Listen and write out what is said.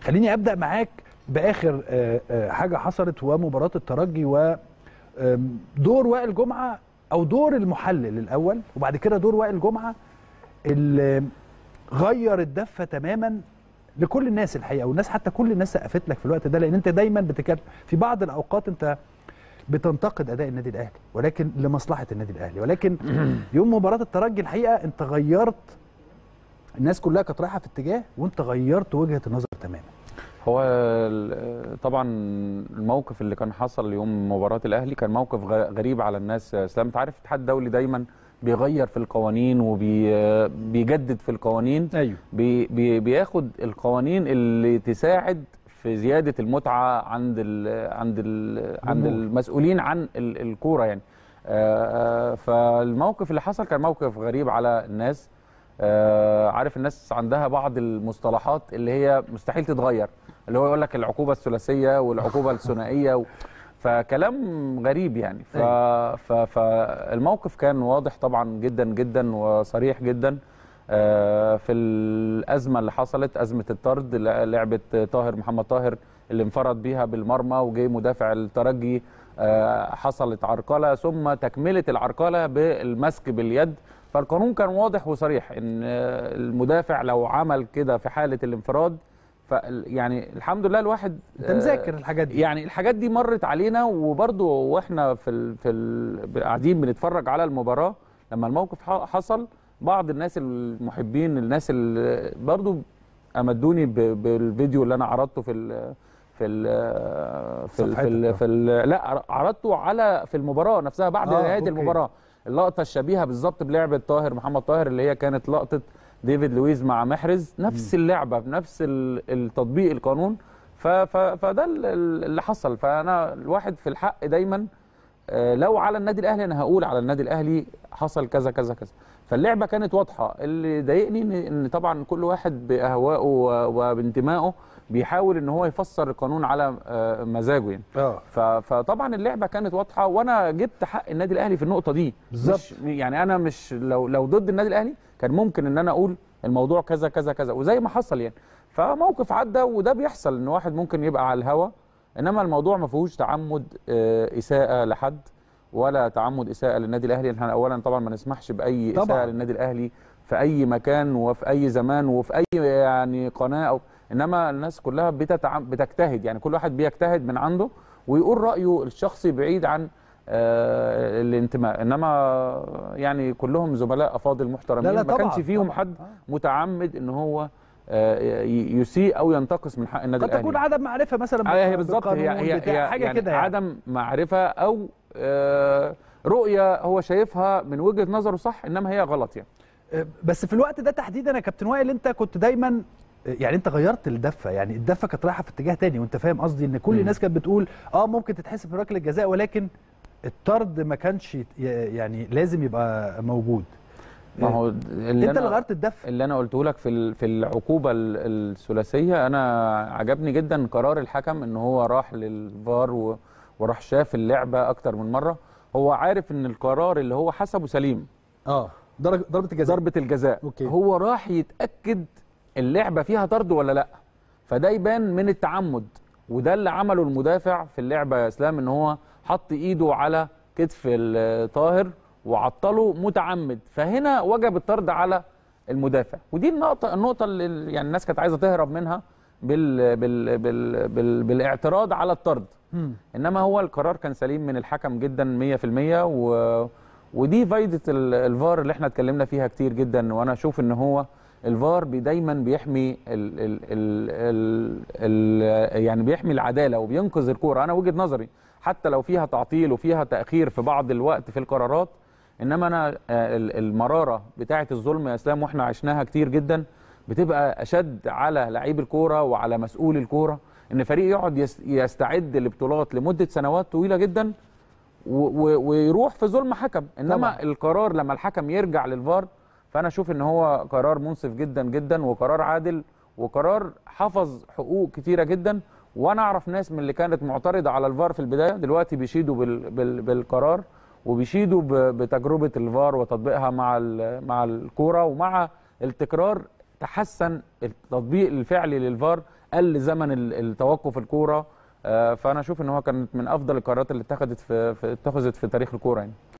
خليني ابدا معاك باخر آه، آه، حاجه حصلت ومباراه الترجي ودور وائل جمعه او دور المحلل الاول وبعد كده دور وائل جمعه اللي غير الدفه تماما لكل الناس الحقيقه والناس حتى كل الناس سقفت لك في الوقت ده لان انت دايما بتكلم في بعض الاوقات انت بتنتقد اداء النادي الاهلي ولكن لمصلحه النادي الاهلي ولكن يوم مباراه الترجي الحقيقه انت غيرت الناس كلها كانت رايحه في اتجاه وانت غيرت وجهه النظر تماما هو طبعا الموقف اللي كان حصل يوم مباراه الاهلي كان موقف غريب على الناس اسلام انت عارف الاتحاد الدولي دايما بيغير في القوانين وبيجدد في القوانين أيوه. بي بي بياخد القوانين اللي تساعد في زياده المتعه عند الـ عند الـ عند المسؤولين عن الكوره يعني آه، آه، فالموقف اللي حصل كان موقف غريب على الناس آه، عارف الناس عندها بعض المصطلحات اللي هي مستحيل تتغير اللي هو يقول لك العقوبه الثلاثيه والعقوبه الثنائيه و... فكلام غريب يعني ف... أيوة. ف... فالموقف كان واضح طبعا جدا جدا وصريح جدا آه، في الازمه اللي حصلت ازمه الطرد لعبه طاهر محمد طاهر اللي انفرد بيها بالمرمى وجي مدافع الترجي آه، حصلت عرقله ثم تكمله العرقله بالمسك باليد فالقانون كان واضح وصريح ان المدافع لو عمل كده في حاله الانفراد ف يعني الحمد لله الواحد انت مذاكر الحاجات دي يعني الحاجات دي مرت علينا وبرده واحنا في ال في ال قاعدين بنتفرج على المباراه لما الموقف حصل بعض الناس المحبين الناس اللي برضه امدوني بالفيديو اللي انا عرضته في ال في ال في ال في, ال في ال لا عرضته على في المباراه نفسها بعد آه، نهايه آه المباراه اللقطه الشبيهه بالظبط بلعبه طاهر محمد طاهر اللي هي كانت لقطه ديفيد لويز مع محرز نفس اللعبه بنفس التطبيق القانون فده اللي حصل فانا الواحد في الحق دايما آه، لو على النادي الاهلي انا هقول على النادي الاهلي حصل كذا كذا كذا فاللعبه كانت واضحه اللي ضايقني ان طبعا كل واحد باهوائه وبانتمائه بيحاول ان هو يفسر القانون على آه، مزاجه يعني اه فطبعا اللعبه كانت واضحه وانا جبت حق النادي الاهلي في النقطه دي بالظبط يعني انا مش لو لو ضد النادي الاهلي كان ممكن ان انا اقول الموضوع كذا كذا كذا وزي ما حصل يعني فموقف عدى وده بيحصل ان واحد ممكن يبقى على الهوا انما الموضوع ما فيهوش تعمد آه، اساءه لحد ولا تعمد اساءه للنادي الاهلي احنا اولا طبعا ما نسمحش باي طبعًا. اساءه للنادي الاهلي في اي مكان وفي اي زمان وفي اي يعني قناه أو انما الناس كلها بتتعم بتجتهد يعني كل واحد بيجتهد من عنده ويقول رايه الشخصي بعيد عن آه الانتماء انما يعني كلهم زملاء افاضل محترمين لا لا ما كانش فيهم طبعًا. حد متعمد ان هو آه، يسيء او ينتقص من حق النادي الاهلي قد تكون عدم معرفه مثلا آه، هي بالظبط هي, هي, هي حاجه يعني كده يعني. عدم معرفه او آه، رؤيه هو شايفها من وجهه نظره صح انما هي غلط يعني بس في الوقت ده تحديدا يا كابتن وائل انت كنت دايما يعني انت غيرت الدفه يعني الدفه كانت رايحه في اتجاه تاني وانت فاهم قصدي ان كل الناس كانت بتقول اه ممكن تتحسب في ركله الجزاء ولكن الطرد ما كانش يعني لازم يبقى موجود ما هو إيه. اللي انت اللي غيرت الدفع اللي انا قلته لك في في العقوبه الثلاثيه انا عجبني جدا قرار الحكم ان هو راح للفار وراح شاف اللعبه اكتر من مره هو عارف ان القرار اللي هو حسبه سليم اه ضربه الجزاء ضربه الجزاء أوكي. هو راح يتاكد اللعبه فيها طرد ولا لا فده يبان من التعمد وده اللي عمله المدافع في اللعبه يا اسلام ان هو حط ايده على كتف طاهر وعطله متعمد فهنا وجب الطرد على المدافع ودي النقطه النقطه اللي يعني الناس كانت عايزه تهرب منها بال بال بال بال بالاعتراض على الطرد انما هو القرار كان سليم من الحكم جدا 100% و ودي فايده الفار اللي احنا اتكلمنا فيها كتير جدا وانا اشوف ان هو الفار بي دايما بيحمي الـ الـ الـ الـ الـ يعني بيحمي العداله وبينقذ الكوره انا وجهه نظري حتى لو فيها تعطيل وفيها تاخير في بعض الوقت في القرارات انما انا آه، المراره بتاعه الظلم يا اسلام واحنا عشناها كتير جدا بتبقى اشد على لعيب الكوره وعلى مسؤول الكوره ان فريق يقعد يستعد لبطولات لمده سنوات طويله جدا ويروح في ظلم حكم انما طبعا. القرار لما الحكم يرجع للفار فانا اشوف ان هو قرار منصف جدا جدا وقرار عادل وقرار حفظ حقوق كتيره جدا وانا اعرف ناس من اللي كانت معترضه على الفار في البدايه دلوقتي بيشيدوا بال بال بالقرار وبيشيدوا بتجربه الفار وتطبيقها مع مع الكوره ومع التكرار تحسن التطبيق الفعلي للفار قل زمن التوقف الكوره آه، فانا اشوف ان هو كانت من افضل القرارات اللي اتخذت في اتخذت في تاريخ الكوره يعني